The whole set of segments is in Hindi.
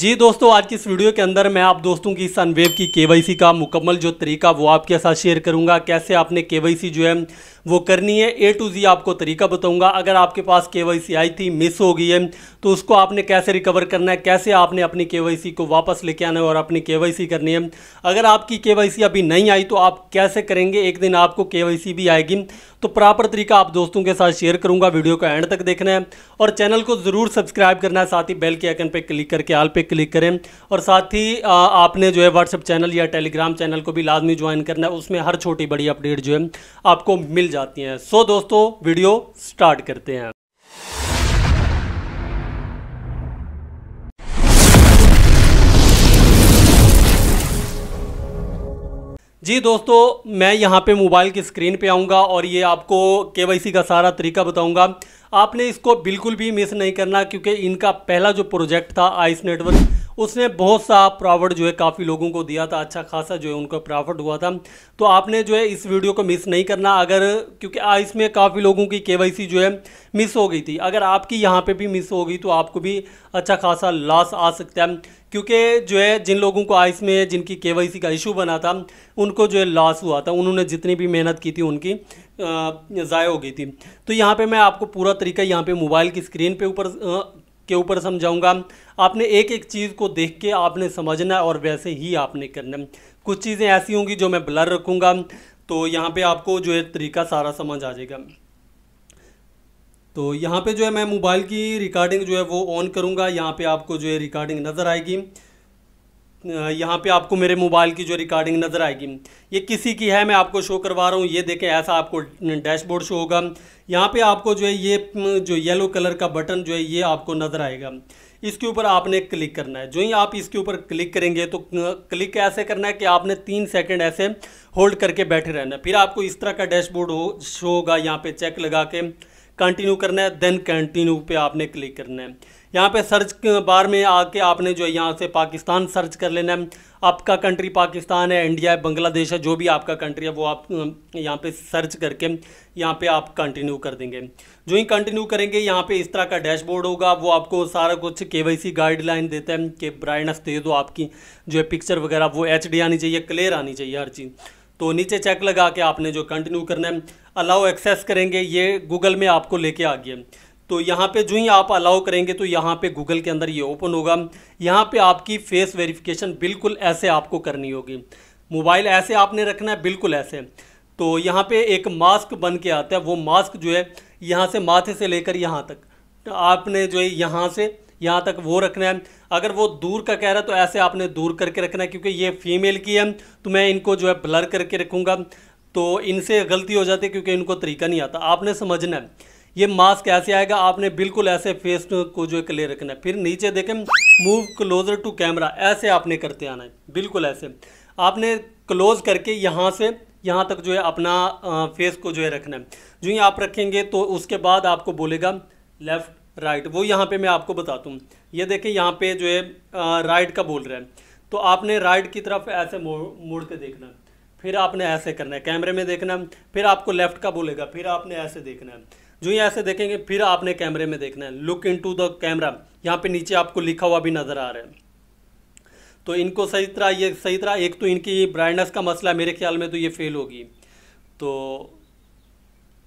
जी दोस्तों आज की इस वीडियो के अंदर मैं आप दोस्तों की सनवेव की केवाईसी का मुकम्मल जो तरीका वो आपके साथ शेयर करूंगा कैसे आपने केवाईसी जो है वो करनी है ए टू जी आपको तरीका बताऊंगा अगर आपके पास के वाई सी आई थी मिस हो गई है तो उसको आपने कैसे रिकवर करना है कैसे आपने अपनी के वाई सी को वापस लेके आना है और अपनी के वाई सी करनी है अगर आपकी के वाई सी अभी नहीं आई तो आप कैसे करेंगे एक दिन आपको के वाई सी भी आएगी तो प्रॉपर तरीका आप दोस्तों के साथ शेयर करूंगा वीडियो को एंड तक देखना है और चैनल को ज़रूर सब्सक्राइब करना है साथ ही बेल के आइकन पर क्लिक करके आल पे क्लिक करें और साथ ही आपने जो है व्हाट्सअप चैनल या टेलीग्राम चैनल को भी लाजमी ज्वाइन करना है उसमें हर छोटी बड़ी अपडेट जो है आपको मिल जाती हैं सो दोस्तों वीडियो स्टार्ट करते हैं जी दोस्तों मैं यहाँ पे मोबाइल की स्क्रीन पे आऊँगा और ये आपको के का सारा तरीका बताऊँगा आपने इसको बिल्कुल भी मिस नहीं करना क्योंकि इनका पहला जो प्रोजेक्ट था आइस नेटवर्क उसने बहुत सा प्रॉफिट जो है काफ़ी लोगों को दिया था अच्छा खासा जो है उनका प्रॉफिट हुआ था तो आपने जो है इस वीडियो को मिस नहीं करना अगर क्योंकि इसमें काफ़ी लोगों की के जो है मिस हो गई थी अगर आपकी यहाँ पर भी मिस हो गई तो आपको भी अच्छा खासा लॉस आ सकता है क्योंकि जो है जिन लोगों को आइस में जिनकी के का इशू बना था उनको जो है लॉस हुआ था उन्होंने जितनी भी मेहनत की थी उनकी ज़ाय हो गई थी तो यहाँ पे मैं आपको पूरा तरीका यहाँ पे मोबाइल की स्क्रीन पे ऊपर के ऊपर समझाऊंगा आपने एक एक चीज़ को देख के आपने समझना और वैसे ही आपने करना कुछ चीज़ें ऐसी होंगी जो मैं ब्लर रखूँगा तो यहाँ पे आपको जो है तरीका सारा समझ आ जाएगा तो यहाँ पे जो है मैं मोबाइल की रिकॉर्डिंग जो है वो ऑन करूँगा यहाँ पे आपको जो है रिकॉर्डिंग नज़र आएगी यहाँ पे आपको मेरे मोबाइल की जो रिकॉर्डिंग नज़र आएगी ये किसी की है मैं आपको शो करवा रहा हूँ ये देखें ऐसा आपको डैशबोर्ड शो होगा यहाँ पे आपको जो है ये जो येलो कलर का बटन जो है ये आपको नज़र आएगा इसके ऊपर आपने क्लिक करना है जो ही आप इसके ऊपर क्लिक करेंगे तो क्लिक ऐसे करना है कि आपने तीन सेकंड ऐसे होल्ड करके बैठे रहना फिर आपको इस तरह का डैशबोर्ड हो शो होगा यहाँ पे चेक लगा के कंटिन्यू करना है देन कंटिन्यू पे आपने क्लिक करना है यहाँ पे सर्च बार में आके आपने जो है यहाँ से पाकिस्तान सर्च कर लेना है आपका कंट्री पाकिस्तान है इंडिया है बांग्लादेश है जो भी आपका कंट्री है वो आप यहाँ पे सर्च करके यहाँ पे आप कंटिन्यू कर देंगे जो ही कंटिन्यू करेंगे यहाँ पे इस तरह का डैशबोर्ड होगा वो आपको सारा कुछ के गाइडलाइन देता है कि ब्राइटनेस दे दो आपकी जो है पिक्चर वगैरह वो एच आनी चाहिए क्लियर आनी चाहिए हर चीज़ तो नीचे चेक लगा के आपने जो कंटिन्यू करना है अलाउ एक्सेस करेंगे ये गूगल में आपको लेके आ गया तो यहाँ पे जो ही आप अलाउ करेंगे तो यहाँ पे गूगल के अंदर ये ओपन होगा यहाँ पे आपकी फेस वेरिफिकेशन बिल्कुल ऐसे आपको करनी होगी मोबाइल ऐसे आपने रखना है बिल्कुल ऐसे तो यहाँ पे एक मास्क बन के आता है वो मास्क जो है यहाँ से माथे से लेकर यहाँ तक तो आपने जो है यहाँ से यहाँ तक वो रखना है अगर वो दूर का कह रहा है तो ऐसे आपने दूर करके रखना है क्योंकि ये फीमेल की है तो मैं इनको जो है ब्लर करके रखूँगा तो इनसे गलती हो जाती है क्योंकि इनको तरीका नहीं आता आपने समझना है ये मास्क ऐसे आएगा आपने बिल्कुल ऐसे फेस को जो है क्लियर रखना है फिर नीचे देखें मूव क्लोजर टू कैमरा ऐसे आपने करते आना है बिल्कुल ऐसे आपने क्लोज करके यहाँ से यहाँ तक जो है अपना फेस को जो है रखना है जो ही आप रखेंगे तो उसके बाद आपको बोलेगा लेफ़्ट राइट वो यहाँ पे मैं आपको बता दूँ ये देखें यहाँ पे जो है राइट का बोल रहे हैं तो आपने राइट की तरफ ऐसे मोड़ मोड़ के देखना फिर आपने ऐसे करना है कैमरे में देखना फिर आपको लेफ्ट का बोलेगा फिर आपने ऐसे देखना है जो ये ऐसे देखेंगे फिर आपने कैमरे में देखना है look into the camera यहाँ पर नीचे आपको लिखा हुआ भी नज़र आ रहा है तो इनको सही तरह ये सही तरह एक तो इनकी ब्राइटनेस का मसला है मेरे ख्याल में तो ये फेल होगी तो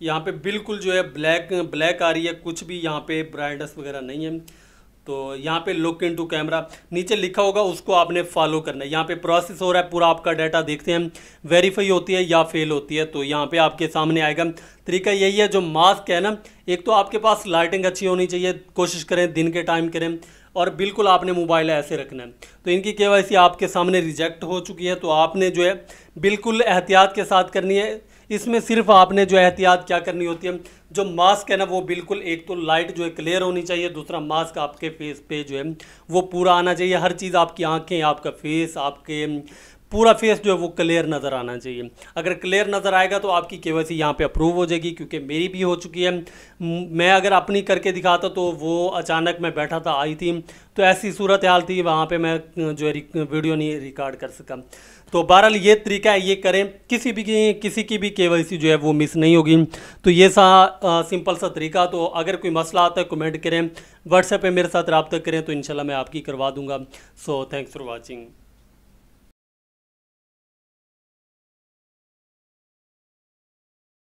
यहाँ पे बिल्कुल जो है ब्लैक ब्लैक आ रही है कुछ भी यहाँ पे ब्राइटनेस वगैरह नहीं है तो यहाँ पे लुक इन टू कैमरा नीचे लिखा होगा उसको आपने फॉलो करना है यहाँ पे प्रोसेस हो रहा है पूरा आपका डाटा देखते हैं वेरीफाई होती है या फेल होती है तो यहाँ पे आपके सामने आएगा तरीका यही है जो मास्क है ना एक तो आपके पास लाइटिंग अच्छी होनी चाहिए कोशिश करें दिन के टाइम करें और बिल्कुल आपने मोबाइल ऐसे रखना है तो इनकी के आपके सामने रिजेक्ट हो चुकी है तो आपने जो है बिल्कुल एहतियात के साथ करनी है इसमें सिर्फ आपने जो एहतियात क्या करनी होती है जो मास्क है ना वो बिल्कुल एक तो लाइट जो है क्लियर होनी चाहिए दूसरा मास्क आपके फेस पे जो है वो पूरा आना चाहिए हर चीज़ आपकी आंखें आपका फेस आपके पूरा फेस जो है वो क्लियर नज़र आना चाहिए अगर क्लियर नज़र आएगा तो आपकी के वाई सी यहाँ पर अप्रूव हो जाएगी क्योंकि मेरी भी हो चुकी है मैं अगर अपनी करके दिखाता तो वो अचानक मैं बैठा था आई थी तो ऐसी सूरत हाल थी वहाँ पे मैं जो है वीडियो नहीं रिकॉर्ड कर सका तो बहरहाल ये तरीका है ये करें किसी भी की, किसी की भी के जो है वो मिस नहीं होगी तो ये सा आ, सिंपल सा तरीका तो अगर कोई मसला आता है कमेंट करें व्हाट्सएप पे मेरे साथ रबता करें तो इंशाल्लाह मैं आपकी करवा दूंगा सो थैंक्स फॉर वाचिंग